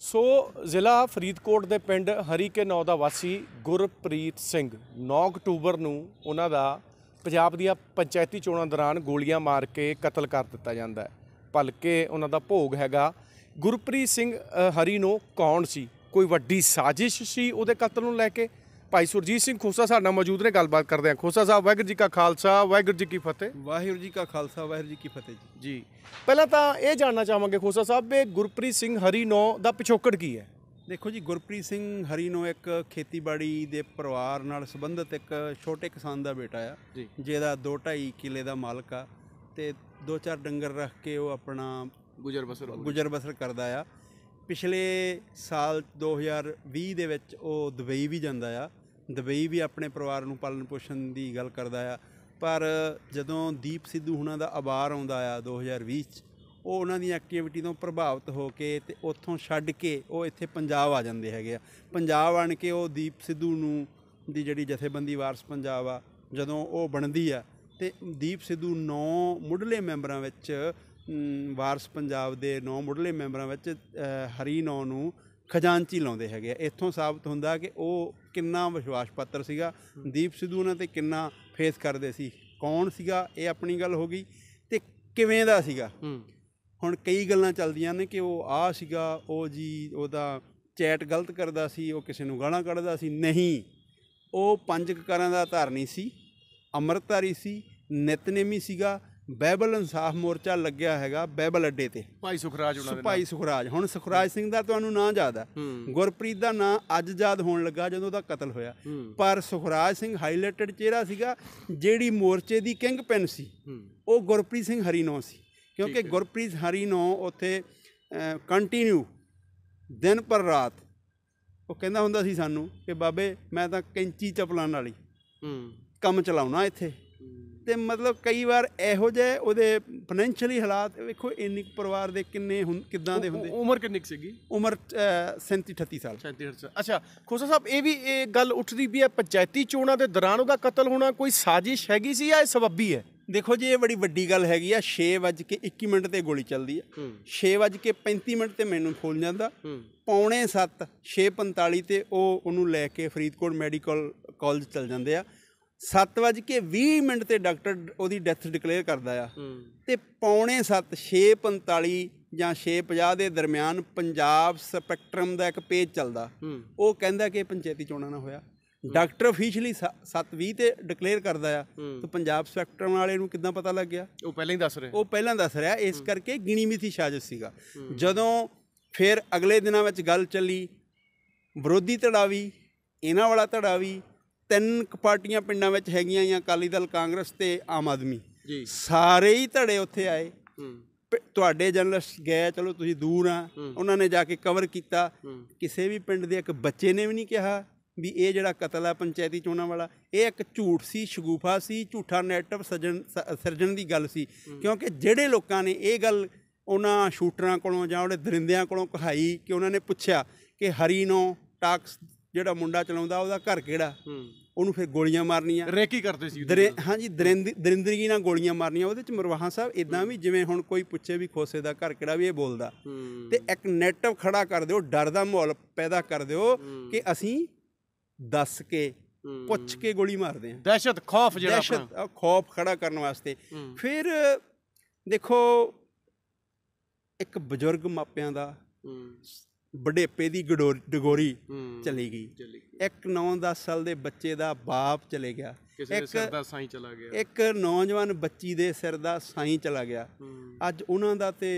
ਸੋ ਜ਼ਿਲ੍ਹਾ ਫਰੀਦਕੋਟ ਦੇ ਪਿੰਡ ਹਰੀਕੇ ਨੌ ਦਾ ਵਾਸੀ ਗੁਰਪ੍ਰੀਤ ਸਿੰਘ 9 ਅਕਤੂਬਰ ਨੂੰ ਉਹਨਾਂ ਦਾ ਪੰਜਾਬ ਦੀਆਂ ਪੰਚਾਇਤੀ ਚੋਣਾਂ ਦੌਰਾਨ ਗੋਲੀਆਂ ਮਾਰ ਕੇ ਕਤਲ ਕਰ ਦਿੱਤਾ ਜਾਂਦਾ ਹੈ ਭਲਕੇ ਉਹਨਾਂ ਦਾ ਭੋਗ ਹੈਗਾ ਗੁਰਪ੍ਰੀਤ ਸਿੰਘ ਹਰੀ ਨੂੰ ਕੌਣ ਸੀ ਕੋਈ ਵੱਡੀ ਸਾਜ਼ਿਸ਼ ਸੀ ਉਹਦੇ ਕਤਲ ਨੂੰ ਲੈ ਕੇ ਭਾਈ ਸੁਰਜੀਤ ਸਿੰਘ ਖੋਸਾ ਸਾਡਾ ਨਾਲ ਮੌਜੂਦ ਨੇ ਗੱਲਬਾਤ ਕਰਦੇ ਆ ਖੋਸਾ ਸਾਹਿਬ ਵਾਹਿਗੁਰੂ ਜੀ ਕਾ ਖਾਲਸਾ ਵਾਹਿਗੁਰੂ ਜੀ ਕੀ ਫਤਿਹ ਵਾਹਿਗੁਰੂ ਜੀ ਕਾ ਖਾਲਸਾ ਵਾਹਿਗੁਰੂ ਜੀ ਕੀ ਫਤਿਹ ਜੀ ਪਹਿਲਾਂ ਤਾਂ ਇਹ ਜਾਣਨਾ ਚਾਹਾਂਗੇ ਖੋਸਾ ਸਾਹਿਬ ਵੀ ਗੁਰਪ੍ਰੀਤ ਸਿੰਘ ਹਰੀਨੋ ਦਾ ਪਿਛੋਕੜ ਕੀ ਹੈ ਦੇਖੋ ਜੀ ਗੁਰਪ੍ਰੀਤ ਸਿੰਘ ਹਰੀਨੋ ਇੱਕ ਖੇਤੀਬਾੜੀ ਦੇ ਪਰਿਵਾਰ ਨਾਲ ਸੰਬੰਧਿਤ ਇੱਕ ਛੋਟੇ ਕਿਸਾਨ ਦਾ ਬੇਟਾ ਆ ਜਿਹਦਾ 2.5 ਕਿਲੇ ਦਾ ਮਾਲਕ ਆ ਤੇ 2-4 ਡੰਗਰ ਰੱਖ ਕੇ ਉਹ ਆਪਣਾ ਗੁਜਰ ਬਸਰ ਗੁਜਰ ਬਸਰ ਕਰਦਾ ਆ ਪਿਛਲੇ ਸਾਲ 2020 ਦੇ ਵਿੱਚ ਉਹ ਦੁਬਈ ਵੀ ਜਾਂਦਾ ਆ ਦੁਬਈ ਵੀ ਆਪਣੇ ਪਰਿਵਾਰ ਨੂੰ ਪਾਲਣ ਪੋਸ਼ਣ ਦੀ ਗੱਲ ਕਰਦਾ ਆ ਪਰ ਜਦੋਂ ਦੀਪ ਸਿੱਧੂ ਹੁਣਾਂ ਦਾ ਆਵਾਰ ਆਉਂਦਾ ਆ 2020 ਚ ਉਹ ਉਹਨਾਂ ਦੀ ਐਕਟੀਵਿਟੀ ਤੋਂ ਪ੍ਰਭਾਵਿਤ ਹੋ ਕੇ ਤੇ ਉੱਥੋਂ ਛੱਡ ਕੇ ਉਹ ਇੱਥੇ ਪੰਜਾਬ ਆ ਜਾਂਦੇ ਹੈਗੇ ਆ ਪੰਜਾਬ ਆਣ ਕੇ ਉਹ ਦੀਪ ਸਿੱਧੂ ਨੂੰ ਦੀ ਜਿਹੜੀ ਜਥੇਬੰਦੀ ਵਾਰਸ ਪੰਜਾਬ ਆ ਜਦੋਂ ਉਹ ਬਣਦੀ ਆ ਤੇ ਦੀਪ ਸਿੱਧੂ ਨੌ ਮੁੱਢਲੇ ਮੈਂਬਰਾਂ ਵਿੱਚ ਵਾਰਸ ਪੰਜਾਬ ਦੇ ਨੌ ਮੁੱਢਲੇ ਮੈਂਬਰਾਂ ਵਿੱਚ ਹਰੀ ਨੌ ਨੂੰ ਖਜ਼ਾਨਚੀ ਲਾਉਂਦੇ ਹੈਗੇ ਆ ਇੱਥੋਂ ਸਾਬਤ ਹੁੰਦਾ ਕਿ ਉਹ ਕਿੰਨਾ ਵਿਸ਼ਵਾਸ ਪਾਤਰ ਸੀਗਾ ਦੀਪ ਸਿੱਧੂ ਉਹਨਾਂ ਤੇ ਕਿੰਨਾ ਫੇਸ ਕਰਦੇ ਸੀ ਕੌਣ ਸੀਗਾ ਇਹ ਆਪਣੀ ਗੱਲ ਹੋ ਗਈ ਤੇ ਕਿਵੇਂ ਦਾ ਸੀਗਾ ਹੁਣ ਕਈ ਗੱਲਾਂ ਚੱਲਦੀਆਂ ਨੇ ਕਿ ਉਹ ਆ ਸੀਗਾ ਉਹ ਜੀ ਉਹਦਾ ਚੈਟ ਗਲਤ ਕਰਦਾ ਸੀ ਉਹ ਕਿਸੇ ਨੂੰ ਗਾਲਾਂ ਕੱਢਦਾ ਸੀ ਨਹੀਂ ਉਹ ਪੰਜ ਕਕਾਰਾਂ ਦਾ ਧਾਰਨੀ ਸੀ ਅੰਮ੍ਰਿਤਧਾਰੀ ਸੀ ਨਿਤਨੇਮੀ ਸੀਗਾ ਬਾਈਬਲ ਇਨਸਾਫ ਮੋਰਚਾ ਲੱਗਿਆ ਹੈਗਾ ਬਾਈਬਲ ਅੱਡੇ ਤੇ ਭਾਈ ਸੁਖਰਾਜ ਉਹਨਾਂ ਦੇ ਭਾਈ ਸੁਖਰਾਜ ਹੁਣ ਸੁਖਰਾਜ ਸਿੰਘ ਦਾ ਤੁਹਾਨੂੰ ਨਾਂ ਯਾਦ ਆ ਗੁਰਪ੍ਰੀਤ ਦਾ ਨਾਂ ਅੱਜ ਯਾਦ ਹੋਣ ਲੱਗਾ ਜਦੋਂ ਉਹਦਾ ਕਤਲ ਹੋਇਆ ਪਰ ਸੁਖਰਾਜ ਸਿੰਘ ਹਾਈਲਾਈਟਡ ਚਿਹਰਾ ਸੀਗਾ ਜਿਹੜੀ ਮੋਰਚੇ ਦੀ ਕਿੰਗ ਪੈਨ ਸੀ ਉਹ ਗੁਰਪ੍ਰੀਤ ਸਿੰਘ ਹਰੀਨੋ ਸੀ ਕਿਉਂਕਿ ਗੁਰਪ੍ਰੀਤ ਹਰੀਨੋ ਉੱਥੇ ਕੰਟੀਨਿਊ ਦਿਨ ਪਰ ਰਾਤ ਉਹ ਕਹਿੰਦਾ ਹੁੰਦਾ ਸੀ ਸਾਨੂੰ ਕਿ ਬਾਬੇ ਮੈਂ ਤਾਂ ਕੈਂਚੀ ਚਪਲਾਂ ਵਾਲੀ ਕੰਮ ਚਲਾਉਣਾ ਇੱਥੇ ਤੇ ਮਤਲਬ ਕਈ ਵਾਰ ਇਹੋ ਜਿਹੇ ਉਹਦੇ ਫਾਈਨੈਂਸ਼ੀਅਲੀ ਹਾਲਾਤ ਵੇਖੋ ਇੰਨੇ ਪਰਿਵਾਰ ਦੇ ਕਿੰਨੇ ਹੁਣ ਕਿੱਦਾਂ ਦੇ ਹੁੰਦੇ ਉਮਰ ਕਿੰਨੀ ਸੀਗੀ ਉਮਰ 37 38 ਸਾਲ 37 38 ਅੱਛਾ ਖੋਸਾ ਸਾਹਿਬ ਇਹ ਵੀ ਇਹ ਗੱਲ ਉੱਠਦੀ ਵੀ ਹੈ ਪੰਚਾਇਤੀ ਚੋਣਾਂ ਦੇ ਦੌਰਾਨ ਉਹਦਾ ਕਤਲ ਹੋਣਾ ਕੋਈ ਸਾਜ਼ਿਸ਼ ਹੈਗੀ ਸੀ ਜਾਂ ਇਹ ਸਬੱਬੀ ਹੈ ਦੇਖੋ ਜੀ ਇਹ ਬੜੀ ਵੱਡੀ ਗੱਲ ਹੈਗੀ ਆ 6:21 ਮਿੰਟ ਤੇ ਗੋਲੀ ਚੱਲਦੀ ਆ 6:35 ਮਿੰਟ ਤੇ ਮੈਨੂੰ ਫੋਨ ਜਾਂਦਾ ਪੌਣੇ 7 6:45 ਤੇ ਉਹ ਉਹਨੂੰ ਲੈ ਕੇ ਫਰੀਦਕੋਟ ਮੈਡੀਕਲ ਕਾਲਜ ਚਲ ਜਾਂਦੇ ਆ 7:20 ਮਿੰਟ ਤੇ ਡਾਕਟਰ ਉਹਦੀ ਡੈਥ ਡਿਕਲੇਅਰ ਕਰਦਾ ਆ ਤੇ ਪੌਣੇ 7 6:45 ਜਾਂ 6:50 ਦੇ ਦਰਮਿਆਨ ਪੰਜਾਬ ਸਪੈਕਟਰਮ ਦਾ ਇੱਕ ਪੇਜ ਚੱਲਦਾ ਉਹ ਕਹਿੰਦਾ ਕਿ ਪੰਚਾਇਤੀ ਚੋਣਾਂ ਨਾ ਹੋਇਆ ਡਾਕਟਰ ਅਫੀਸ਼ੀਅਲੀ 7:20 ਤੇ ਡਿਕਲੇਅਰ ਕਰਦਾ ਆ ਤਾਂ ਪੰਜਾਬ ਸਪੈਕਟਰਮ ਵਾਲੇ ਨੂੰ ਕਿਦਾਂ ਪਤਾ ਲੱਗ ਗਿਆ ਉਹ ਪਹਿਲਾਂ ਹੀ ਦੱਸ ਰਿਹਾ ਉਹ ਪਹਿਲਾਂ ਦੱਸ ਰਿਹਾ ਇਸ ਕਰਕੇ ਗਿਣੀ ਮਿਥੀ ਸਾਜ਼ਿਸ਼ ਸੀਗਾ ਜਦੋਂ ਫਿਰ ਅਗਲੇ ਦਿਨਾਂ ਵਿੱਚ ਗੱਲ ਚੱਲੀ ਵਿਰੋਧੀ ਧੜਾ ਵੀ ਇਹਨਾਂ ਵਾਲਾ ਧੜਾ ਵੀ ਤਿੰਨ ਪਾਰਟੀਆਂ ਪਿੰਡਾਂ ਵਿੱਚ ਹੈਗੀਆਂ ਜਾਂ ਅਕਾਲੀ ਦਲ ਕਾਂਗਰਸ ਤੇ ਆਮ ਆਦਮੀ ਜੀ ਸਾਰੇ ਹੀ ਧੜੇ ਉੱਥੇ ਆਏ ਤੁਹਾਡੇ ਜਰਨਲਿਸਟ ਗਏ ਚਲੋ ਤੁਸੀਂ ਦੂਰ ਆ ਉਹਨਾਂ ਨੇ ਜਾ ਕੇ ਕਵਰ ਕੀਤਾ ਕਿਸੇ ਵੀ ਪਿੰਡ ਦੇ ਇੱਕ ਬੱਚੇ ਨੇ ਵੀ ਨਹੀਂ ਕਿਹਾ ਵੀ ਇਹ ਜਿਹੜਾ ਕਤਲ ਆ ਪੰਚਾਇਤੀ ਚੋਣਾਂ ਵਾਲਾ ਇਹ ਇੱਕ ਝੂਠ ਸੀ ਸ਼ਗੂਫਾ ਸੀ ਝੂਠਾ ਨੈਟਵ ਸਜਣ ਸਰਜਣ ਦੀ ਗੱਲ ਸੀ ਕਿਉਂਕਿ ਜਿਹੜੇ ਲੋਕਾਂ ਨੇ ਇਹ ਗੱਲ ਉਹਨਾਂ ਸ਼ੂਟਰਾਂ ਕੋਲੋਂ ਜਾਂ ਉਹਦੇ ਦਰਿੰਦਿਆਂ ਕੋਲੋਂ ਕਹਾਈ ਕਿ ਉਹਨਾਂ ਨੇ ਪੁੱਛਿਆ ਕਿ ਹਰੀਨੋ ਟਾਕਸ ਜਿਹੜਾ ਮੁੰਡਾ ਚਲਾਉਂਦਾ ਉਹਦਾ ਘਰ ਕਿਹੜਾ ਉਹਨੂੰ ਫਿਰ ਗੋਲੀਆਂ ਮਾਰਨੀਆਂ ਰੇਕੀ ਕਰਦੇ ਸੀ ਦਰੇ ਹਾਂਜੀ ਦਰਿੰਦਰੀ ਨਾਲ ਗੋਲੀਆਂ ਮਾਰਨੀਆਂ ਉਹਦੇ ਚ ਮਰਵਾਹਾ ਸਾਹਿਬ ਇਦਾਂ ਵੀ ਜਿਵੇਂ ਹੁਣ ਕੋਈ ਪੁੱਛੇ ਵੀ ਖੋਸੇ ਦਾ ਘਰ ਕਿਹੜਾ ਵੀ ਇਹ ਬੋਲਦਾ ਤੇ ਇੱਕ ਨੈਟਵ ਖੜਾ ਕਰ ਦਿਓ ਡਰ ਦਾ ਮਾਹੌਲ ਪੈਦਾ ਕਰ ਦਿਓ ਕਿ ਅਸੀਂ ਦੱਸ ਕੇ ਪੁੱਛ ਕੇ ਗੋਲੀ ਮਾਰਦੇ ਆ ਦਹਿਸ਼ਤ ਖੌਫ ਜਿਹੜਾ ਦਹਿਸ਼ਤ ਖੌਫ ਖੜਾ ਕਰਨ ਵਾਸਤੇ ਫਿਰ ਦੇਖੋ ਇੱਕ ਬਜ਼ੁਰਗ ਮਾਪਿਆਂ ਦਾ ਵਡੇਪੇ ਦੀ ਡਗੋਰੀ ਚਲੀ ਗਈ ਇੱਕ 9-10 ਸਾਲ ਦੇ ਬੱਚੇ ਦਾ ਬਾਪ ਚਲੇ ਗਿਆ ਇੱਕ ਸਿਰ ਦਾ ਸਾਈਂ ਚਲਾ ਗਿਆ ਇੱਕ ਨੌਜਵਾਨ ਬੱਚੀ ਦੇ ਸਿਰ ਦਾ ਸਾਈਂ ਚਲਾ ਗਿਆ ਅੱਜ ਉਹਨਾਂ ਦਾ ਤੇ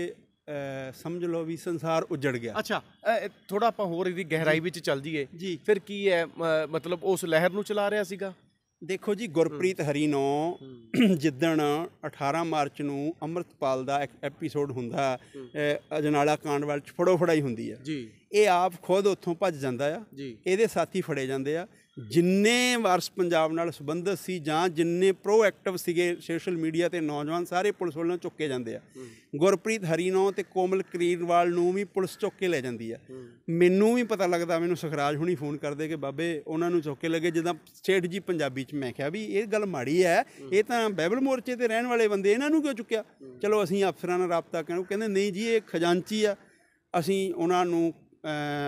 ਸਮਝ ਲਓ ਵੀ ਸੰਸਾਰ ਉਜੜ ਗਿਆ ਅੱਛਾ ਥੋੜਾ ਆਪਾਂ ਹੋਰ ਇਹਦੀ ਗਹਿਰਾਈ ਵਿੱਚ ਚੱਲ ਜੀਏ ਫਿਰ ਕੀ ਹੈ ਮਤਲਬ ਉਸ ਲਹਿਰ ਨੂੰ ਚਲਾ ਰਿਹਾ ਸੀਗਾ ਦੇਖੋ ਜੀ ਗੁਰਪ੍ਰੀਤ ਹਰੀ ਨੂੰ ਜਿੱਦਣ 18 ਮਾਰਚ ਨੂੰ ਅੰਮ੍ਰਿਤਪਾਲ ਦਾ ਇੱਕ ਐਪੀਸੋਡ ਹੁੰਦਾ ਅਜਨਾਲਾ ਕਾਂਡ ਵਾਲ ਚ ਫੜੋ ਫੜਾਈ ਹੁੰਦੀ ਆ ਇਹ ਆਪ ਖੁਦ ਉੱਥੋਂ ਭੱਜ ਜਾਂਦਾ ਆ ਇਹਦੇ ਸਾਥੀ ਫੜੇ ਜਾਂਦੇ ਆ ਜਿੰਨੇ ਵਾਰਸ ਪੰਜਾਬ ਨਾਲ ਸੰਬੰਧਿਤ ਸੀ ਜਾਂ ਜਿੰਨੇ ਪ੍ਰੋਐਕਟਿਵ ਸੀਗੇ ਸੋਸ਼ਲ ਮੀਡੀਆ ਤੇ ਨੌਜਵਾਨ ਸਾਰੇ ਪੁਲਿਸ ਵੱਲੋਂ ਚੁੱਕੇ ਜਾਂਦੇ ਆ ਗੁਰਪ੍ਰੀਤ ਹਰੀਨੋ ਤੇ ਕੋਮਲ ਕਰੀਨਵਾਲ ਨੂੰ ਵੀ ਪੁਲਿਸ ਚੁੱਕ ਕੇ ਲੈ ਜਾਂਦੀ ਆ ਮੈਨੂੰ ਵੀ ਪਤਾ ਲੱਗਦਾ ਮੈਨੂੰ ਸੁਖਰਾਜ ਹੁਣੀ ਫੋਨ ਕਰਦੇ ਕਿ ਬਾਬੇ ਉਹਨਾਂ ਨੂੰ ਚੁੱਕ ਕੇ ਲੱਗੇ ਜਿੱਦਾਂ ਸੇਠ ਜੀ ਪੰਜਾਬੀ ਚ ਮੈਂ ਕਿਹਾ ਵੀ ਇਹ ਗੱਲ ਮਾੜੀ ਐ ਇਹ ਤਾਂ ਬਾਈਬਲ ਮੋਰਚੇ ਤੇ ਰਹਿਣ ਵਾਲੇ ਬੰਦੇ ਇਹਨਾਂ ਨੂੰ ਕਿਉਂ ਚੁੱਕਿਆ ਚਲੋ ਅਸੀਂ ਅਫਸਰਾਂ ਨਾਲ ਰਾਬਤਾ ਕਰਾਂ ਕਹਿੰਦੇ ਨਹੀਂ ਜੀ ਇਹ ਖਜ਼ਾਂਚੀ ਆ ਅਸੀਂ ਉਹਨਾਂ ਨੂੰ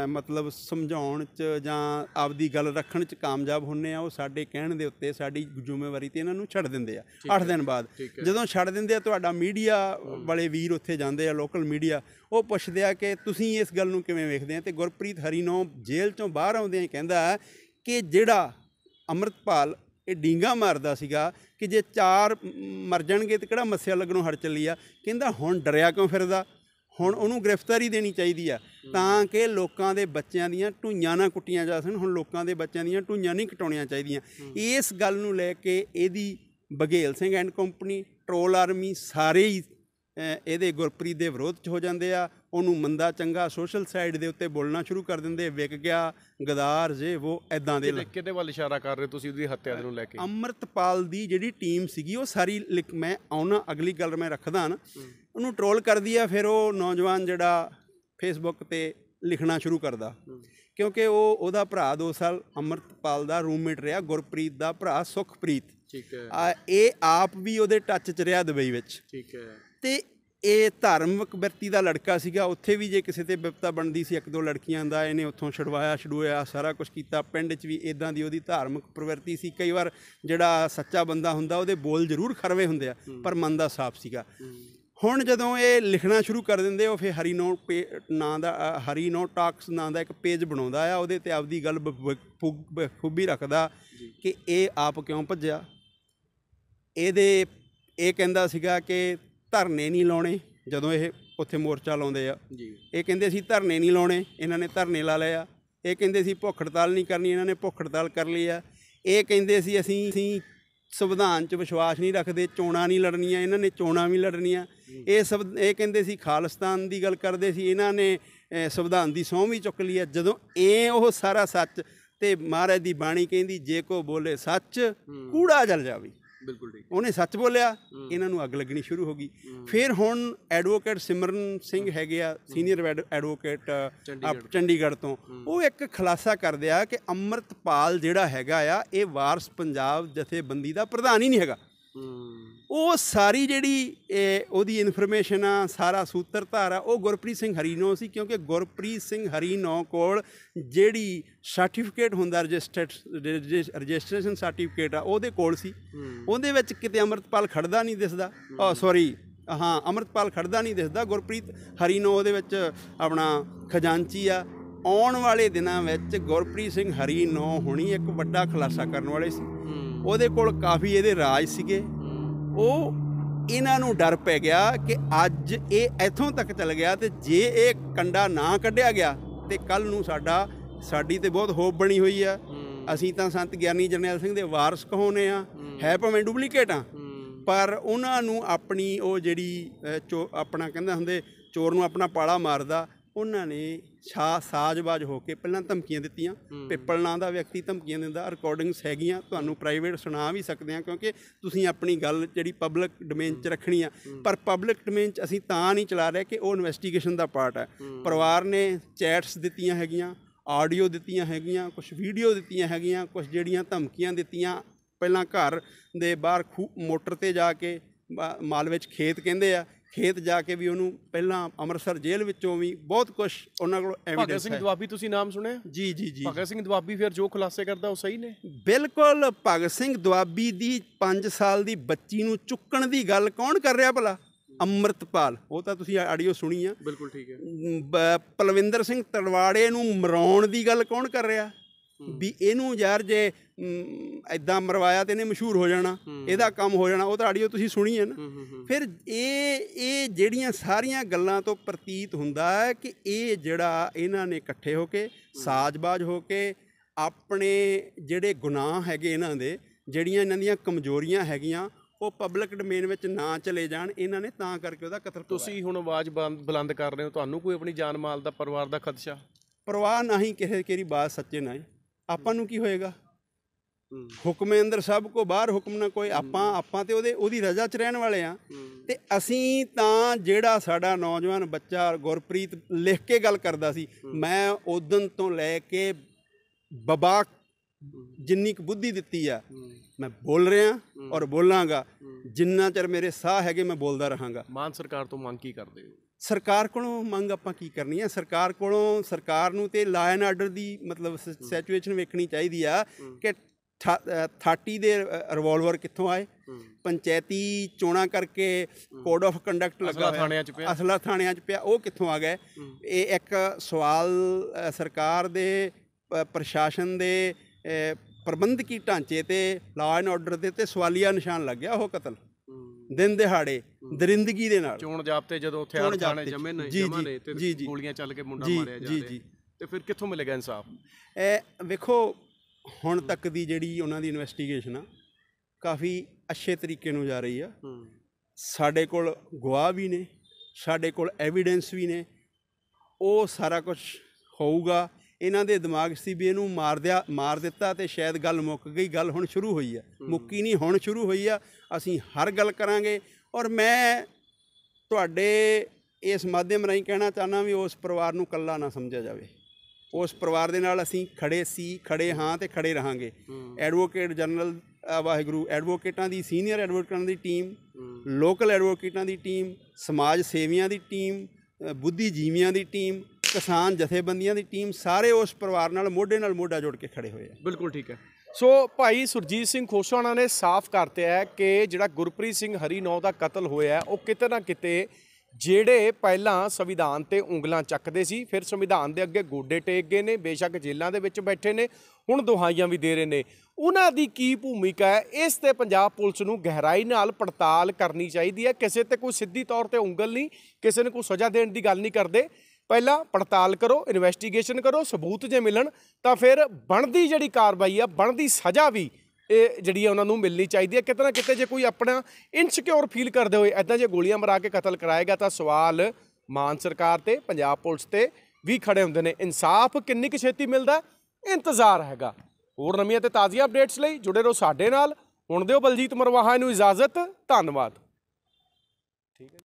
ਮਤਲਬ ਸਮਝਾਉਣ ਚ ਜਾਂ ਆਪਦੀ ਗੱਲ ਰੱਖਣ ਚ ਕਾਮਯਾਬ ਹੁੰਨੇ ਆ ਉਹ ਸਾਡੇ ਕਹਿਣ ਦੇ ਉੱਤੇ ਸਾਡੀ ਜ਼ਿੰਮੇਵਾਰੀ ਤੇ ਇਹਨਾਂ ਨੂੰ ਛੱਡ ਦਿੰਦੇ ਆ 8 ਦਿਨ ਬਾਅਦ ਜਦੋਂ ਛੱਡ ਦਿੰਦੇ ਆ ਤੁਹਾਡਾ ਮੀਡੀਆ ਵਾਲੇ ਵੀਰ ਉੱਥੇ ਜਾਂਦੇ ਆ ਲੋਕਲ ਮੀਡੀਆ ਉਹ ਪੁੱਛਦੇ ਆ ਕਿ ਤੁਸੀਂ ਇਸ ਗੱਲ ਨੂੰ ਕਿਵੇਂ ਵੇਖਦੇ ਆ ਤੇ ਗੁਰਪ੍ਰੀਤ ਹਰੀਨੋ ਜੇਲ੍ਹ ਚੋਂ ਬਾਹਰ ਆਉਂਦੇ ਆ ਕਹਿੰਦਾ ਕਿ ਜਿਹੜਾ ਅਮਰਤਪਾਲ ਇਹ ਡੀਂਗਾ ਮਾਰਦਾ ਸੀਗਾ ਕਿ ਜੇ ਚਾਰ ਮਰ ਜਾਣਗੇ ਤੇ ਕਿਹੜਾ ਮੱਸਿਆ ਲੱਗਣੋਂ ਹਟ ਚੱਲੀ ਆ ਕਹਿੰਦਾ ਹੁਣ ਡਰਿਆ ਕਿਉਂ ਫਿਰਦਾ ਹੁਣ ਉਹਨੂੰ ਗ੍ਰਿਫਤਾਰੀ ਦੇਣੀ ਚਾਹੀਦੀ ਆ ਤਾਂ ਕਿ ਲੋਕਾਂ ਦੇ ਬੱਚਿਆਂ ਦੀਆਂ ਢੂਈਆਂ ਨਾ ਕੁੱਟੀਆਂ ਜਾ ਸਕਣ ਹੁਣ ਲੋਕਾਂ ਦੇ ਬੱਚਿਆਂ ਦੀਆਂ ਢੂਈਆਂ ਨਹੀਂ ਕਟਾਉਣੀਆਂ ਚਾਹੀਦੀਆਂ ਇਸ ਗੱਲ ਨੂੰ ਲੈ ਕੇ ਇਹਦੀ Baghel Singh and company troll army ਸਾਰੇ ਹੀ ਇਹਦੇ ਗੁਰਪ੍ਰੀਤ ਦੇ ਵਿਰੋਧ ਚ ਹੋ ਜਾਂਦੇ ਆ ਉਹਨੂੰ ਮੰਦਾ ਚੰਗਾ ਸੋਸ਼ਲ ਸਾਈਡ ਦੇ ਉੱਤੇ ਬੋਲਣਾ ਸ਼ੁਰੂ ਕਰ ਦਿੰਦੇ ਵਿਕ ਗਿਆ ਗਦਾਰ ਜੇ ਉਹ ਐਦਾਂ ਦੇ ਕਿਤੇ ਵੱਲ ਇਸ਼ਾਰਾ ਕਰ ਰਹੇ ਤੁਸੀਂ ਉਹਦੀ ਹੱਤਿਆ ਨੂੰ ਲੈ ਕੇ ਅਮਰਤਪਾਲ ਦੀ ਜਿਹੜੀ ਟੀਮ ਸੀਗੀ ਉਹ ਸਾਰੀ ਮੈਂ ਆਉਣਾ ਅਗਲੀ ਗੱਲ ਮੈਂ ਰੱਖਦਾ ਨਾ ਉਹਨੂੰ ਟ੍ਰੋਲ ਕਰਦੀ ਆ ਫਿਰ ਉਹ ਨੌਜਵਾਨ ਜਿਹੜਾ ਫੇਸਬੁੱਕ ਤੇ ਲਿਖਣਾ ਸ਼ੁਰੂ ਕਰਦਾ ਕਿਉਂਕਿ ਉਹ ਉਹਦਾ ਭਰਾ 2 ਸਾਲ ਅਮਰਤਪਾਲ ਦਾ ਰੂਮਮੇਟ ਰਿਹਾ ਗੁਰਪ੍ਰੀਤ ਦਾ ਭਰਾ ਸੁਖਪ੍ਰੀਤ ਠੀਕ ਹੈ ਇਹ ਆਪ ਵੀ ਉਹਦੇ ਟੱਚ 'ਚ ਰਿਹਾ ਦੁਬਈ ਵਿੱਚ ਠੀਕ ਹੈ ਤੇ ਇਹ ਧਾਰਮਿਕ ਵਿਅਕਤੀ ਦਾ ਲੜਕਾ ਸੀਗਾ ਉੱਥੇ ਵੀ ਜੇ ਕਿਸੇ ਤੇ ਵਿਪਤਾ ਬਣਦੀ ਸੀ ਇੱਕ ਦੋ ਲੜਕੀਆਂ ਦਾ ਇਹਨੇ ਉੱਥੋਂ ਛਡਵਾਇਆ ਛਡੂਇਆ ਸਾਰਾ ਕੁਝ ਕੀਤਾ ਪਿੰਡ 'ਚ ਵੀ ਇਦਾਂ ਦੀ ਉਹਦੀ ਧਾਰਮਿਕ ਪ੍ਰਵਿਰਤੀ ਸੀ ਕਈ ਵਾਰ ਜਿਹੜਾ ਸੱਚਾ ਬੰਦਾ ਹੁੰਦਾ ਉਹਦੇ ਬੋਲ ਜ਼ਰੂਰ ਖਰਵੇ ਹੁੰਦੇ ਆ ਪਰ ਮਨ ਦਾ ਸਾਫ਼ ਸੀਗਾ ਹੁਣ ਜਦੋਂ ਇਹ ਲਿਖਣਾ ਸ਼ੁਰੂ ਕਰ ਦਿੰਦੇ ਉਹ ਫਿਰ ਹਰੀ ਨੋ ਨਾਂ ਦਾ ਹਰੀ ਨੋ ਟਾਕਸ ਨਾਂ ਦਾ ਇੱਕ ਪੇਜ ਬਣਾਉਂਦਾ ਆ ਉਹਦੇ ਤੇ ਆਪਦੀ ਗੱਲ ਖੂਬੀ ਰੱਖਦਾ ਕਿ ਇਹ ਆਪ ਕਿਉਂ ਭੱਜਿਆ ਇਹਦੇ ਇਹ ਕਹਿੰਦਾ ਸੀਗਾ ਕਿ ਧਰਨੇ ਨਹੀਂ ਲਾਉਣੇ ਜਦੋਂ ਇਹ ਉੱਥੇ ਮੋਰਚਾ ਲਾਉਂਦੇ ਆ ਇਹ ਕਹਿੰਦੇ ਸੀ ਧਰਨੇ ਨਹੀਂ ਲਾਉਣੇ ਇਹਨਾਂ ਨੇ ਧਰਨੇ ਲਾ ਲਏ ਆ ਇਹ ਕਹਿੰਦੇ ਸੀ ਭੁੱਖ ਹੜਤਾਲ ਨਹੀਂ ਕਰਨੀ ਇਹਨਾਂ ਨੇ ਭੁੱਖ ਹੜਤਾਲ ਕਰ ਲਈ ਆ ਇਹ ਕਹਿੰਦੇ ਸੀ ਅਸੀਂ ਸੰਵਿਧਾਨ 'ਚ ਵਿਸ਼ਵਾਸ ਨਹੀਂ ਰੱਖਦੇ ਚੋਣਾਂ ਨਹੀਂ ਲੜਨੀਆਂ ਇਹਨਾਂ ਨੇ ਚੋਣਾਂ ਵੀ ਲੜਨੀਆਂ ਇਹ ਸਭ ਇਹ ਕਹਿੰਦੇ ਸੀ ਖਾਲਿਸਤਾਨ ਦੀ ਗੱਲ ਕਰਦੇ ਸੀ ਇਹਨਾਂ ਨੇ ਸੰਵਿਧਾਨ ਦੀ ਸੌਂ ਵੀ ਚੁੱਕ ਲਈ ਹੈ ਜਦੋਂ ਇਹ ਉਹ ਸਾਰਾ ਸੱਚ ਤੇ ਮਹਾਰਾਜ ਦੀ ਬਾਣੀ ਕਹਿੰਦੀ ਜੇ ਕੋ ਬੋਲੇ ਸੱਚ ਕੂੜਾ ਜਲ ਜਾਵੇ ਬਿਲਕੁਲ ਠੀਕ ਉਹਨੇ ਸੱਚ ਬੋਲਿਆ ਇਹਨਾਂ ਨੂੰ ਅੱਗ ਲੱਗਣੀ ਸ਼ੁਰੂ ਹੋ ਗਈ ਫਿਰ ਹੁਣ ਐਡਵੋਕੇਟ ਸਿਮਰਨ ਸਿੰਘ ਹੈਗੇ ਆ ਸੀਨੀਅਰ ਐਡਵੋਕੇਟ ਚੰਡੀਗੜ੍ਹ ਤੋਂ ਉਹ ਇੱਕ ਖੁਲਾਸਾ ਕਰਦੇ ਆ ਕਿ ਅਮਰਤਪਾਲ ਜਿਹੜਾ ਹੈਗਾ ਆ ਇਹ ਵਾਰਸ ਪੰਜਾਬ ਜਥੇਬੰਦੀ ਦਾ ਪ੍ਰਧਾਨ ਹੀ ਨਹੀਂ ਹੈਗਾ ਉਹ ਸਾਰੀ ਜਿਹੜੀ ਉਹਦੀ ਇਨਫੋਰਮੇਸ਼ਨ ਆ ਸਾਰਾ ਸੂਤਰਧਾਰ ਆ ਉਹ ਗੁਰਪ੍ਰੀਤ ਸਿੰਘ ਹਰੀਨੋ ਸੀ ਕਿਉਂਕਿ ਗੁਰਪ੍ਰੀਤ ਸਿੰਘ ਹਰੀਨੋ ਕੋਲ ਜਿਹੜੀ ਸਰਟੀਫਿਕੇਟ ਹੁੰਦਾ ਰਜਿਸਟਰਡ ਰਜਿਸਟ੍ਰੇਸ਼ਨ ਸਰਟੀਫਿਕੇਟ ਆ ਉਹਦੇ ਕੋਲ ਸੀ ਉਹਦੇ ਵਿੱਚ ਕਿਤੇ ਅਮਰਤਪਾਲ ਖੜਦਾ ਨਹੀਂ ਦਿਸਦਾ ਆ ਸੌਰੀ ਹਾਂ ਅਮਰਤਪਾਲ ਖੜਦਾ ਨਹੀਂ ਦਿਸਦਾ ਗੁਰਪ੍ਰੀਤ ਹਰੀਨੋ ਉਹਦੇ ਵਿੱਚ ਆਪਣਾ ਖਜ਼ਾਨਚੀ ਆ ਆਉਣ ਵਾਲੇ ਦਿਨਾਂ ਵਿੱਚ ਗੁਰਪ੍ਰੀਤ ਸਿੰਘ ਹਰੀਨੋ ਹੁਣੀ ਇੱਕ ਵੱਡਾ ਖੁਲਾਸਾ ਕਰਨ ਵਾਲੇ ਸੀ ਉਹਦੇ ਕੋਲ ਕਾਫੀ ਇਹਦੇ ਰਾਜ ਸੀਗੇ ਉਹ ਇਹਨਾਂ ਨੂੰ ਡਰ ਪੈ ਗਿਆ ਕਿ ਅੱਜ ਇਹ ਇੱਥੋਂ ਤੱਕ ਚੱਲ ਗਿਆ ਤੇ ਜੇ ਇਹ ਕੰਡਾ ਨਾ ਕੱਢਿਆ ਗਿਆ ਤੇ ਕੱਲ ਨੂੰ ਸਾਡਾ ਸਾਡੀ ਤੇ ਬਹੁਤ ਹੋਪ ਬਣੀ ਹੋਈ ਆ ਅਸੀਂ ਤਾਂ ਸੰਤ ਗਿਆਨੀ ਜਰਨੈਲ ਸਿੰਘ ਦੇ ਵਾਰਿਸ ਕਹੋਨੇ ਆ ਹੈ ਭਾਵੇਂ ਡੁਪਲੀਕੇਟ ਆ ਪਰ ਉਹਨਾਂ ਨੂੰ ਆਪਣੀ ਉਹ ਜਿਹੜੀ ਆਪਣਾ ਕਹਿੰਦਾ ਹੁੰਦੇ ਚੋਰ ਨੂੰ ਆਪਣਾ ਪਾਲਾ ਮਾਰਦਾ ਉਹਨਾਂ ਨੇ ਛਾ ਸਾਜ਼ਬਾਜ਼ ਹੋ ਕੇ ਪਹਿਲਾਂ ਧਮਕੀਆਂ ਦਿੱਤੀਆਂ ਪਿੱਪਲ ਨਾਂ ਦਾ ਵਿਅਕਤੀ ਧਮਕੀਆਂ ਦਿੰਦਾ ਰਿਕਾਰਡਿੰਗਸ ਹੈਗੀਆਂ ਤੁਹਾਨੂੰ ਪ੍ਰਾਈਵੇਟ ਸੁਣਾ ਵੀ ਸਕਦੇ ਆ ਕਿਉਂਕਿ ਤੁਸੀਂ ਆਪਣੀ ਗੱਲ ਜਿਹੜੀ ਪਬਲਿਕ ਡੋਮੇਨ 'ਚ ਰੱਖਣੀ ਆ ਪਰ ਪਬਲਿਕ ਡੋਮੇਨ 'ਚ ਅਸੀਂ ਤਾਂ ਨਹੀਂ ਚਲਾ ਰਹੇ ਕਿ ਉਹ ਇਨਵੈਸਟੀਗੇਸ਼ਨ ਦਾ ਪਾਰਟ ਹੈ ਪਰਿਵਾਰ ਨੇ ਚੈਟਸ ਦਿੱਤੀਆਂ ਹੈਗੀਆਂ ਆਡੀਓ ਦਿੱਤੀਆਂ ਹੈਗੀਆਂ ਕੁਝ ਵੀਡੀਓ ਦਿੱਤੀਆਂ ਹੈਗੀਆਂ ਕੁਝ ਜਿਹੜੀਆਂ ਧਮਕੀਆਂ ਦਿੱਤੀਆਂ ਪਹਿਲਾਂ ਘਰ ਦੇ ਬਾਹਰ ਮੋਟਰ ਤੇ ਜਾ ਕੇ ਮਾਲ ਵਿੱਚ ਖੇਤ ਕਹਿੰਦੇ ਆ ਖੇਤ ਜਾ ਕੇ ਵੀ ਉਹਨੂੰ ਪਹਿਲਾਂ ਅੰਮ੍ਰਿਤਸਰ ਜੇਲ੍ਹ ਵਿੱਚੋਂ ਵੀ ਬਹੁਤ ਕੁਝ ਉਹਨਾਂ ਕੋਲ ਐਵੀਡੈਂਸ ਹੈ ਭਗਤ ਸਿੰਘ ਦੁਆਬੀ ਤੁਸੀਂ ਨਾਮ ਸੁਣਿਆ ਜੀ ਜੀ ਜੀ ਭਗਤ ਸਿੰਘ ਦੁਆਬੀ ਫਿਰ ਜੋ ਖੁਲਾਸੇ ਕਰਦਾ ਉਹ ਸਹੀ ਨੇ ਬਿਲਕੁਲ ਭਗਤ ਸਿੰਘ ਦੁਆਬੀ ਦੀ 5 ਸਾਲ ਦੀ ਬੱਚੀ ਨੂੰ ਚੁੱਕਣ ਦੀ ਗੱਲ ਕੌਣ ਕਰ ਰਿਹਾ ਭਲਾ ਅੰਮ੍ਰਿਤਪਾਲ ਉਹ ਤਾਂ ਤੁਸੀਂ ਆਡੀਓ ਸੁਣੀ ਆ ਬਿਲਕੁਲ ਠੀਕ ਹੈ ਪਲਵਿੰਦਰ ਸਿੰਘ ਤਲਵਾੜੇ ਨੂੰ ਮਰਾਉਣ ਦੀ ਗੱਲ ਕੌਣ ਕਰ ਰਿਹਾ ਵੀ ਇਹਨੂੰ ਯਾਰ ਜੇ ਐਦਾਂ ਮਰਵਾਇਆ ਤੇ ਇਹਨੇ ਮਸ਼ਹੂਰ ਹੋ ਜਾਣਾ ਇਹਦਾ ਕੰਮ ਹੋ ਜਾਣਾ ਉਹ ਤਾਂ ਆਡੀਓ ਤੁਸੀਂ ਸੁਣੀ ਹੈ ਨਾ ਫਿਰ ਇਹ ਇਹ ਜਿਹੜੀਆਂ ਸਾਰੀਆਂ ਗੱਲਾਂ ਤੋਂ ਪ੍ਰਤੀਤ ਹੁੰਦਾ ਹੈ ਕਿ ਇਹ ਜਿਹੜਾ ਇਹਨਾਂ ਨੇ ਇਕੱਠੇ ਹੋ ਕੇ ਸਾਜ਼ਬਾਜ਼ ਹੋ ਕੇ ਆਪਣੇ ਜਿਹੜੇ ਗੁਨਾਹ ਹੈਗੇ ਇਹਨਾਂ ਦੇ ਜਿਹੜੀਆਂ ਇਹਨਾਂ ਦੀਆਂ ਕਮਜ਼ੋਰੀਆਂ ਹੈਗੀਆਂ ਉਹ ਪਬਲਿਕ ਡੋਮੇਨ ਵਿੱਚ ਨਾ ਚਲੇ ਜਾਣ ਇਹਨਾਂ ਨੇ ਤਾਂ ਕਰਕੇ ਉਹਦਾ ਕਤਲ ਤੁਸੀਂ ਹੁਣ ਆਵਾਜ਼ ਬੁਲੰਦ ਕਰ ਰਹੇ ਹੋ ਤੁਹਾਨੂੰ ਕੋਈ ਆਪਣੀ ਜਾਨ ਮਾਲ ਦਾ ਪਰਿਵਾਰ ਦਾ ਖਦਸ਼ਾ ਪਰਵਾਹ ਨਹੀਂ ਕਿਸੇ ਕਿਹੜੀ ਬਾਤ ਸੱਚੇ ਨਾ ਆਪਾਂ ਨੂੰ ਕੀ ਹੋਏਗਾ ਹੁਕਮੇ ਅੰਦਰ ਸਭ ਕੋ ਬਾਹਰ ਹੁਕਮ ਨਾ ਕੋਈ ਆਪਾਂ ਆਪਾਂ ਤੇ ਉਹਦੇ ਉਹਦੀ ਰਜ਼ਾ 'ਚ ਰਹਿਣ ਵਾਲੇ ਆ ਤੇ ਅਸੀਂ ਤਾਂ ਜਿਹੜਾ ਸਾਡਾ ਨੌਜਵਾਨ ਬੱਚਾ ਗੁਰਪ੍ਰੀਤ ਲਿਖ ਕੇ ਗੱਲ ਕਰਦਾ ਸੀ ਮੈਂ ਉਦੋਂ ਤੋਂ ਲੈ ਕੇ ਬਬਾ ਜਿੰਨੀ ਕੁ ਬੁੱਧੀ ਦਿੱਤੀ ਆ ਮੈਂ ਬੋਲ ਰਿਹਾ ਔਰ ਬੋਲਾਂਗਾ ਜਿੰਨਾ ਚਿਰ ਮੇਰੇ ਸਾਹ ਹੈਗੇ ਮੈਂ ਬੋਲਦਾ ਰਹਾਂਗਾ ਮਾਨ ਸਰਕਾਰ ਤੋਂ ਮੰਗ ਕੀ ਕਰਦੇ ਹੋ ਸਰਕਾਰ ਕੋਲੋਂ ਮੰਗ ਆਪਾਂ ਕੀ ਕਰਨੀ ਆ ਸਰਕਾਰ ਕੋਲੋਂ ਸਰਕਾਰ ਨੂੰ ਤੇ ਲਾਇਨ ਆਰਡਰ ਦੀ ਮਤਲਬ ਸਿਚੁਏਸ਼ਨ ਵੇਖਣੀ ਚਾਹੀਦੀ ਆ ਕਿ 30 ਦੇ ਰਿਵਾਲਵਰ ਕਿੱਥੋਂ ਆਏ ਪੰਚਾਇਤੀ ਚੋਣਾ ਕਰਕੇ ਕੋਡ ਆਫ ਕੰਡਕਟ ਲੱਗਾ ਥਾਣਿਆਂ 'ਚ ਪਿਆ ਅਸਲਾ ਥਾਣਿਆਂ 'ਚ ਪਿਆ ਉਹ ਕਿੱਥੋਂ ਆ ਗਿਆ ਇਹ ਇੱਕ ਸਵਾਲ ਸਰਕਾਰ ਦੇ ਪ੍ਰਸ਼ਾਸਨ ਦੇ ਪ੍ਰਬੰਧਕੀ ਢਾਂਚੇ ਤੇ ਲਾਅ ਐਂਡ ਆਰਡਰ ਦੇ ਤੇ ਸਵਾਲੀਆ ਨਿਸ਼ਾਨ ਲੱਗ ਗਿਆ ਉਹ ਕਤਲ ਦਿਨ ਦਿਹਾੜੇ ਦਰਿੰਦਗੀ ਦੇ ਨਾਲ ਚੋਣ ਜਾਬਤੇ ਜਦੋਂ ਉੱਥੇ ਆਣ ਜਾਣੇ ਜਮੇ ਨਹੀਂ ਜਮਾ ਨੇ ਤੇ ਗੋਲੀਆਂ ਚੱਲ ਕੇ ਮੁੰਡਾ ਮਾਰਿਆ ਜਾਂਦਾ ਤੇ ਫਿਰ ਕਿੱਥੋਂ ਮਿਲੇਗਾ ਇਨਸਾਫ ਇਹ ਵੇਖੋ ਹੁਣ ਤੱਕ ਦੀ ਜਿਹੜੀ ਉਹਨਾਂ ਦੀ ਇਨਵੈਸਟੀਗੇਸ਼ਨ ਆ ਕਾਫੀ ਅੱਛੇ ਤਰੀਕੇ ਨੂੰ ਜਾ ਰਹੀ ਆ ਸਾਡੇ ਕੋਲ ਗਵਾਹ ਵੀ ਨੇ ਸਾਡੇ ਕੋਲ ਐਵੀਡੈਂਸ ਵੀ ਨੇ ਉਹ ਸਾਰਾ ਕੁਝ ਹੋਊਗਾ ਇਹਨਾਂ ਦੇ ਦਿਮਾਗ ਸੀ ਵੀ ਇਹਨੂੰ ਮਾਰ ਦਿਆ ਮਾਰ ਦਿੱਤਾ ਤੇ ਸ਼ਾਇਦ ਗੱਲ ਮੁੱਕ ਗਈ ਗੱਲ ਹੁਣ ਸ਼ੁਰੂ ਹੋਈ ਆ ਮੁੱਕੀ ਨਹੀਂ ਹੁਣ ਸ਼ੁਰੂ ਹੋਈ ਆ ਅਸੀਂ ਹਰ ਗੱਲ ਕਰਾਂਗੇ ਔਰ ਮੈਂ ਤੁਹਾਡੇ ਇਸ ਮਾਧਿਅਮ ਰਾਹੀਂ ਕਹਿਣਾ ਚਾਹਨਾ ਵੀ ਉਸ ਪਰਿਵਾਰ ਨੂੰ ਕੱਲਾ ਨਾ ਸਮਝਿਆ ਜਾਵੇ ਉਸ ਪਰਿਵਾਰ ਦੇ ਨਾਲ ਅਸੀਂ ਖੜੇ ਸੀ ਖੜੇ ਹਾਂ ਤੇ ਖੜੇ ਰਹਾਂਗੇ ਐਡਵੋਕੇਟ ਜਨਰਲ ਵਾਹਿਗੁਰੂ ਐਡਵੋਕੇਟਾਂ ਦੀ ਸੀਨੀਅਰ ਐਡਵੋਕੇਟਾਂ ਦੀ ਟੀਮ ਲੋਕਲ ਐਡਵੋਕੇਟਾਂ ਦੀ ਟੀਮ ਸਮਾਜ ਸੇਵੀਆਂ ਦੀ ਟੀਮ ਬੁੱਧੀਜੀਵੀਆਂ ਦੀ ਟੀਮ ਕਿਸਾਨ ਜਥੇਬੰਦੀਆਂ ਦੀ ਟੀਮ ਸਾਰੇ ਉਸ ਪਰਿਵਾਰ ਨਾਲ ਮੋਢੇ ਨਾਲ ਮੋਢਾ ਜੋੜ ਕੇ ਖੜੇ ਹੋਏ ਆ ਬਿਲਕੁਲ ਠੀਕ ਹੈ ਸੋ ਭਾਈ ਸੁਰਜੀਤ ਸਿੰਘ ਖੋਸਾਣਾ ਨੇ ਸਾਫ਼ ਕਰਤੇ ਹੈ ਕਿ ਜਿਹੜਾ ਗੁਰਪ੍ਰੀਤ ਸਿੰਘ ਹਰੀ ਨੌ ਦਾ ਕਤਲ ਹੋਇਆ ਉਹ ਕਿਤੇ ਨਾ ਕਿਤੇ ਜਿਹੜੇ ਪਹਿਲਾਂ ਸੰਵਿਧਾਨ ਤੇ ਉਂਗਲਾਂ ਚੱਕਦੇ ਸੀ ਫਿਰ ਸੰਵਿਧਾਨ ਦੇ ਅੱਗੇ ਗੋਡੇ ਟੇਕ ਗਏ ਨੇ ਬੇਸ਼ੱਕ ਜੇਲ੍ਹਾਂ ਦੇ ਵਿੱਚ ਬੈਠੇ ਨੇ ਹੁਣ ਦੁਹਾਈਆਂ ਵੀ ਦੇ ਰਹੇ ਨੇ ਉਹਨਾਂ ਦੀ ਕੀ ਭੂਮਿਕਾ ਹੈ ਇਸ ਤੇ ਪੰਜਾਬ ਪੁਲਿਸ ਨੂੰ ਗਹਿਰਾਈ ਨਾਲ ਪੜਤਾਲ ਕਰਨੀ ਚਾਹੀਦੀ ਹੈ ਕਿਸੇ ਤੇ ਕੋਈ ਸਿੱਧੀ ਤੌਰ ਤੇ ਉਂਗਲ ਨਹੀਂ ਕਿਸੇ ਨੂੰ ਕੋਈ ਸਜ਼ਾ ਦੇਣ ਦੀ ਗੱਲ ਨਹੀਂ ਕਰਦੇ ਪਹਿਲਾਂ ਪੜਤਾਲ ਕਰੋ ਇਨਵੈਸਟੀਗੇਸ਼ਨ ਕਰੋ ਸਬੂਤ ਜੇ ਮਿਲਣ ਤਾਂ ਫਿਰ ਬਣਦੀ ਜਿਹੜੀ ਕਾਰਵਾਈ ਆ ਬਣਦੀ ਸਜ਼ਾ ਵੀ ਇਹ ਜਿਹੜੀ ਹੈ ਉਹਨਾਂ ਨੂੰ ਮਿਲਣੀ ਚਾਹੀਦੀ ਹੈ ਕਿਤੇ ਨਾ ਕਿਤੇ ਜੇ ਕੋਈ ਆਪਣਾ ਇਨਸਿਕਿਉਰ ਫੀਲ ਕਰਦੇ ਹੋਏ ਐਦਾਂ ਜੇ ਗੋਲੀਆਂ ਮਾਰ ਕੇ ਕਤਲ ਕਰਾਏਗਾ ਤਾਂ ਸਵਾਲ ਮਾਨ ਸਰਕਾਰ ਤੇ ਪੰਜਾਬ ਪੁਲਿਸ ਤੇ ਵੀ ਖੜੇ ਹੁੰਦੇ ਨੇ ਇਨਸਾਫ ਕਿੰਨੀ ਕੁ ਛੇਤੀ ਮਿਲਦਾ ਇੰਤਜ਼ਾਰ ਹੈਗਾ ਹੋਰ ਨਵੀਆਂ ਤੇ ਤਾਜ਼ੀਆਂ ਅਪਡੇਟਸ ਲਈ ਜੁੜੇ ਰਹੋ ਸਾਡੇ ਨਾਲ ਹੁਣ ਦਿਓ ਬਲਜੀਤ ਮਰਵਾਹਾ ਨੂੰ ਇਜਾਜ਼ਤ ਧੰਨਵਾਦ ਠੀਕ ਹੈ